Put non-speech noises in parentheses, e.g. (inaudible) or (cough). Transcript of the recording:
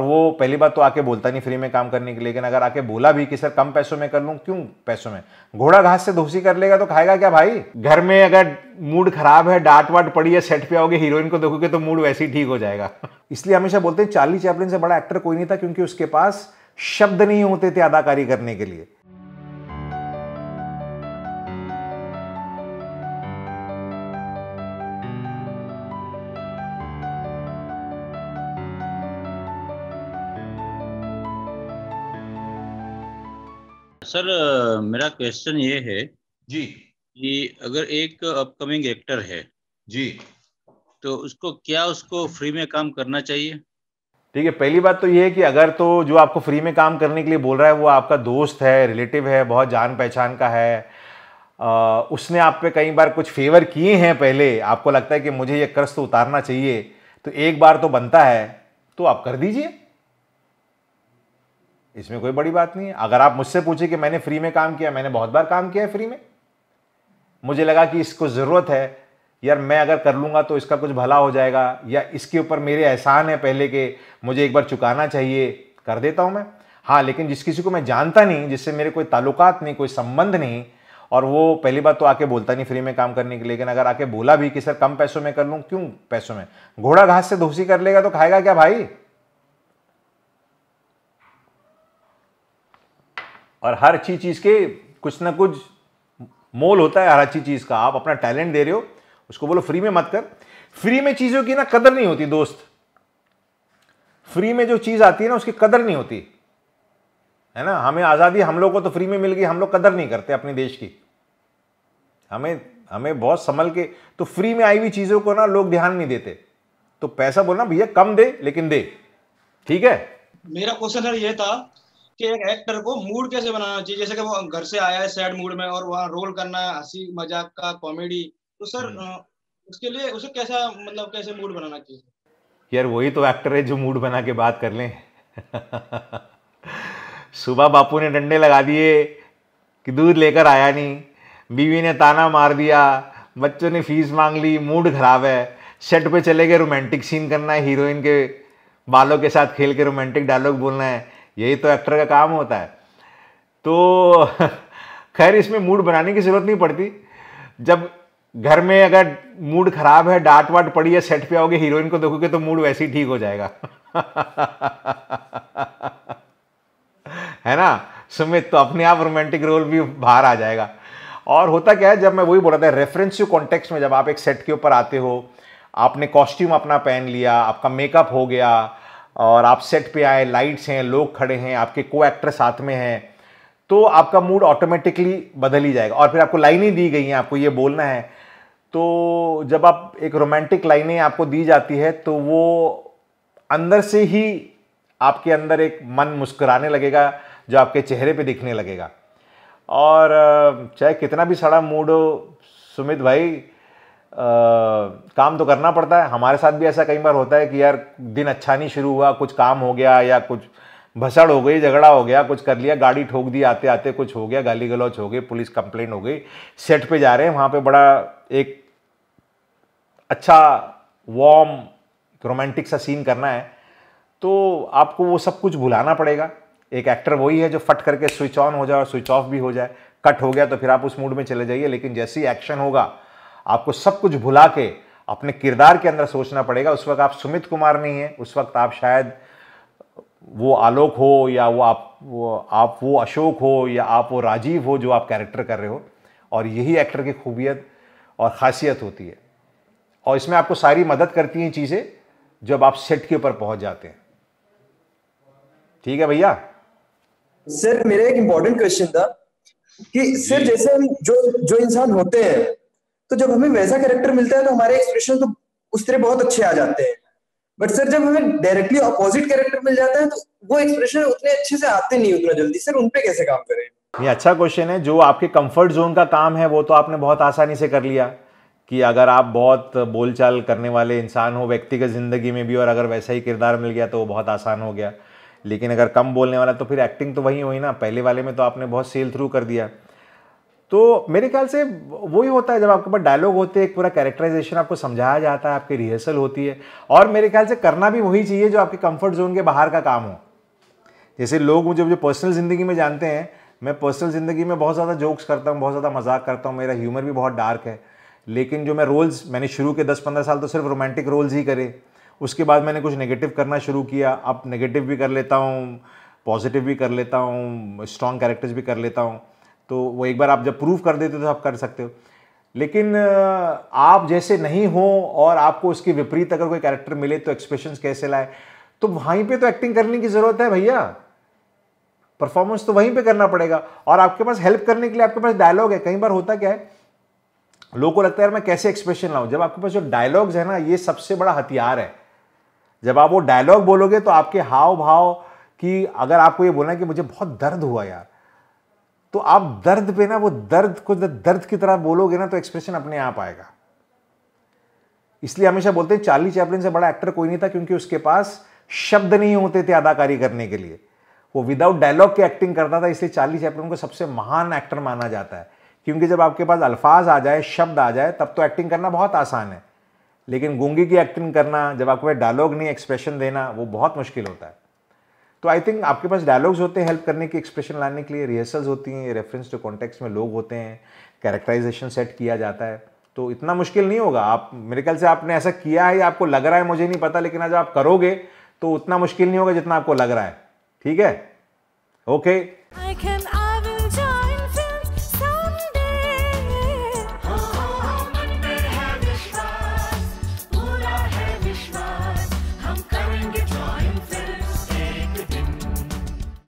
वो पहली बात तो आके बोलता नहीं फ्री में काम करने के लिए लेकिन अगर आके बोला भी कि सर कम पैसों में कर लूँ क्यों पैसों में घोड़ा घास से धोसी कर लेगा तो खाएगा क्या भाई घर में अगर मूड खराब है डांट वाट पड़ी है सेट पे आओगे हीरोइन को देखोगे तो मूड वैसे ही ठीक हो जाएगा (laughs) इसलिए हमेशा बोलते हैं चार्ली चैपलिन से बड़ा एक्टर कोई नहीं था क्योंकि उसके पास शब्द नहीं होते थे अदाकारी करने के लिए सर मेरा क्वेश्चन ये है जी कि अगर एक अपकमिंग एक्टर है जी तो उसको क्या उसको फ्री में काम करना चाहिए ठीक है पहली बात तो ये है कि अगर तो जो आपको फ्री में काम करने के लिए बोल रहा है वो आपका दोस्त है रिलेटिव है बहुत जान पहचान का है आ, उसने आप पे कई बार कुछ फेवर किए हैं पहले आपको लगता है कि मुझे ये कर्ज तो उतारना चाहिए तो एक बार तो बनता है तो आप कर दीजिए इसमें कोई बड़ी बात नहीं है अगर आप मुझसे पूछे कि मैंने फ्री में काम किया मैंने बहुत बार काम किया है फ्री में मुझे लगा कि इसको ज़रूरत है यार मैं अगर कर लूँगा तो इसका कुछ भला हो जाएगा या इसके ऊपर मेरे एहसान है पहले के मुझे एक बार चुकाना चाहिए कर देता हूँ मैं हाँ लेकिन जिस किसी को मैं जानता नहीं जिससे मेरे कोई ताल्लुकात नहीं कोई संबंध नहीं और वो पहली बात तो आके बोलता नहीं फ्री में काम करने के लिए लेकिन अगर आके बोला भी कि सर कम पैसों में कर लूँ क्यों पैसों में घोड़ा घास से धोसी कर लेगा तो खाएगा क्या भाई और हर अच्छी चीज़ के कुछ ना कुछ मोल होता है हर अच्छी चीज़ का आप अपना टैलेंट दे रहे हो उसको बोलो फ्री में मत कर फ्री में चीज़ों की ना कदर नहीं होती दोस्त फ्री में जो चीज़ आती है ना उसकी कदर नहीं होती है ना हमें आज़ादी हम लोग को तो फ्री में मिल गई हम लोग कदर नहीं करते अपने देश की हमें हमें बहुत संभल के तो फ्री में आई हुई चीज़ों को ना लोग ध्यान नहीं देते तो पैसा बोलना भैया कम दे लेकिन दे ठीक है मेरा क्वेश्चन सर ये था कि एक एक्टर को मूड कैसे बनाना चाहिए जैसे कि वो घर से आया है सैड मूड में और वहाँ रोल करना है हंसी मजाक का कॉमेडी तो सर हम्म। उसके लिए उसे कैसा मतलब कैसे मूड बनाना चाहिए यार वही तो एक्टर है जो मूड बना के बात कर लें सुबह बापू ने डंडे लगा दिए कि दूध लेकर आया नहीं बीवी ने ताना मार दिया बच्चों ने फीस मांग ली मूड खराब है सेट पे चले गए रोमांटिक सीन करना है हीरोइन के बालों के साथ खेल के रोमांटिक डायलॉग बोलना है यही तो एक्टर का काम होता है तो (laughs) खैर इसमें मूड बनाने की ज़रूरत नहीं पड़ती जब घर में अगर मूड खराब है डांट वाट पड़ी है सेट पे आओगे हीरोइन को देखोगे तो मूड वैसे ही ठीक हो जाएगा (laughs) है ना सुमित तो अपने आप रोमांटिक रोल भी बाहर आ जाएगा और होता क्या है जब मैं वही बोल रहा था रेफरेंसिव कॉन्टेक्स में जब आप एक सेट के ऊपर आते हो आपने कॉस्ट्यूम अपना पहन लिया आपका मेकअप हो गया और आप सेट पे आए लाइट्स हैं लोग खड़े हैं आपके को एक्टर साथ में हैं तो आपका मूड ऑटोमेटिकली बदल ही जाएगा और फिर आपको लाइनें दी गई हैं आपको ये बोलना है तो जब आप एक रोमांटिक लाइनें आपको दी जाती है तो वो अंदर से ही आपके अंदर एक मन मुस्कुराने लगेगा जो आपके चेहरे पे दिखने लगेगा और चाहे कितना भी सड़ा मूड हो सुमित भाई काम तो करना पड़ता है हमारे साथ भी ऐसा कई बार होता है कि यार दिन अच्छा नहीं शुरू हुआ कुछ काम हो गया या कुछ भसड़ हो गई झगड़ा हो गया कुछ कर लिया गाड़ी ठोक दी आते आते कुछ हो गया गाली गलौच हो गई पुलिस कंप्लेंट हो गई सेट पे जा रहे हैं वहाँ पे बड़ा एक अच्छा वार्म रोमांटिक सा सीन करना है तो आपको वो सब कुछ भुलाना पड़ेगा एक एक्टर वही है जो फट करके स्विच ऑन हो जाए और स्विच ऑफ भी हो जाए कट हो गया तो फिर आप उस मूड में चले जाइए लेकिन जैसे ही एक्शन होगा आपको सब कुछ भुला के अपने किरदार के अंदर सोचना पड़ेगा उस वक्त आप सुमित कुमार नहीं है उस वक्त आप शायद वो आलोक हो या वो आप वो आप वो अशोक हो या आप वो राजीव हो जो आप कैरेक्टर कर रहे हो और यही एक्टर की खूबियत और ख़ासियत होती है और इसमें आपको सारी मदद करती हैं चीज़ें जब आप सेट के ऊपर पहुंच जाते हैं ठीक है भैया सर मेरा एक इम्पोर्टेंट क्वेश्चन था कि सर जैसे हम जो जो इंसान होते हैं तो जब हमें वैसा कैरेक्टर मिलता है तो हमारे एक्सप्रेशन तो उस तरह बहुत अच्छे आ जाते हैं बट सर जब हमें डायरेक्टली अपोजिट कैरेक्टर मिल जाता है तो वो एक्सप्रेशन उतने अच्छे से आते नहीं उतना जल्दी सर उनपे कैसे काम करें ये अच्छा क्वेश्चन है जो आपके कंफर्ट जोन का काम है वो तो आपने बहुत आसानी से कर लिया कि अगर आप बहुत बोलचाल करने वाले इंसान हो व्यक्तिगत ज़िंदगी में भी और अगर वैसा ही किरदार मिल गया तो वो बहुत आसान हो गया लेकिन अगर कम बोलने वाला तो फिर एक्टिंग तो वही हुई ना पहले वाले में तो आपने बहुत सेल थ्रू कर दिया तो मेरे ख्याल से वही होता है जब आपके पास डायलॉग होते हैं एक पूरा कैरेक्टराइजेशन आपको समझाया जाता है आपकी रिहर्सल होती है और मेरे ख्याल से करना भी वही चाहिए जो आपके कंफर्ट जोन के बाहर का काम हो जैसे लोग मुझे मुझे पर्सनल ज़िंदगी में जानते हैं मैं पर्सनल ज़िंदगी में बहुत ज़्यादा जोक्स करता हूँ बहुत ज़्यादा मजाक करता हूँ मेरा ह्यूमर भी बहुत डार्क है लेकिन जो मैं रोल्स मैंने शुरू के दस पंद्रह साल तो सिर्फ रोमांटिक रोल्स ही करे उसके बाद मैंने कुछ नेगेटिव करना शुरू किया अब नेगेटिव भी कर लेता हूँ पॉजिटिव भी कर लेता हूँ स्ट्रॉन्ग कैरेक्टर्स भी कर लेता हूँ तो वो एक बार आप जब प्रूव कर देते हो तो आप कर सकते हो लेकिन आप जैसे नहीं हो और आपको उसके विपरीत अगर कोई कैरेक्टर मिले तो एक्सप्रेशन कैसे लाए तो वहीं पे तो एक्टिंग करने की ज़रूरत है भैया परफॉर्मेंस तो वहीं पे करना पड़ेगा और आपके पास हेल्प करने के लिए आपके पास डायलॉग है कई बार होता क्या है लोगों को लगता है यार मैं कैसे एक्सप्रेशन लाऊं जब आपके पास जो डायलॉग्स है ना ये सबसे बड़ा हथियार है जब आप वो डायलॉग बोलोगे तो आपके हाव भाव कि अगर आपको ये बोलना है कि मुझे बहुत दर्द हुआ यार तो आप दर्द पे ना वो दर्द को दर्द की तरह बोलोगे ना तो एक्सप्रेशन अपने आप आएगा इसलिए हमेशा बोलते हैं चार्ली चैपलिन से बड़ा एक्टर कोई नहीं था क्योंकि उसके पास शब्द नहीं होते थे अदाकारी करने के लिए वो विदाउट डायलॉग की एक्टिंग करता था इसलिए चार्ली चैपलिन को सबसे महान एक्टर माना जाता है क्योंकि जब आपके पास अल्फाज आ जाए शब्द आ जाए तब तो एक्टिंग करना बहुत आसान है लेकिन गूंगी की एक्टिंग करना जब आपके पास डायलॉग नहीं एक्सप्रेशन देना वो बहुत मुश्किल होता है तो आई थिंक आपके पास डायलॉग्स होते हैं हेल्प करने के एक्सप्रेशन लाने के लिए रिहर्सल्स होती हैं रेफरेंस टू कॉन्टेक्स में लोग होते हैं कैरेक्टराइजेशन सेट किया जाता है तो इतना मुश्किल नहीं होगा आप मेरे ख्याल से आपने ऐसा किया है या आपको लग रहा है मुझे नहीं पता लेकिन आज आप करोगे तो उतना मुश्किल नहीं होगा जितना आपको लग रहा है ठीक है ओके okay.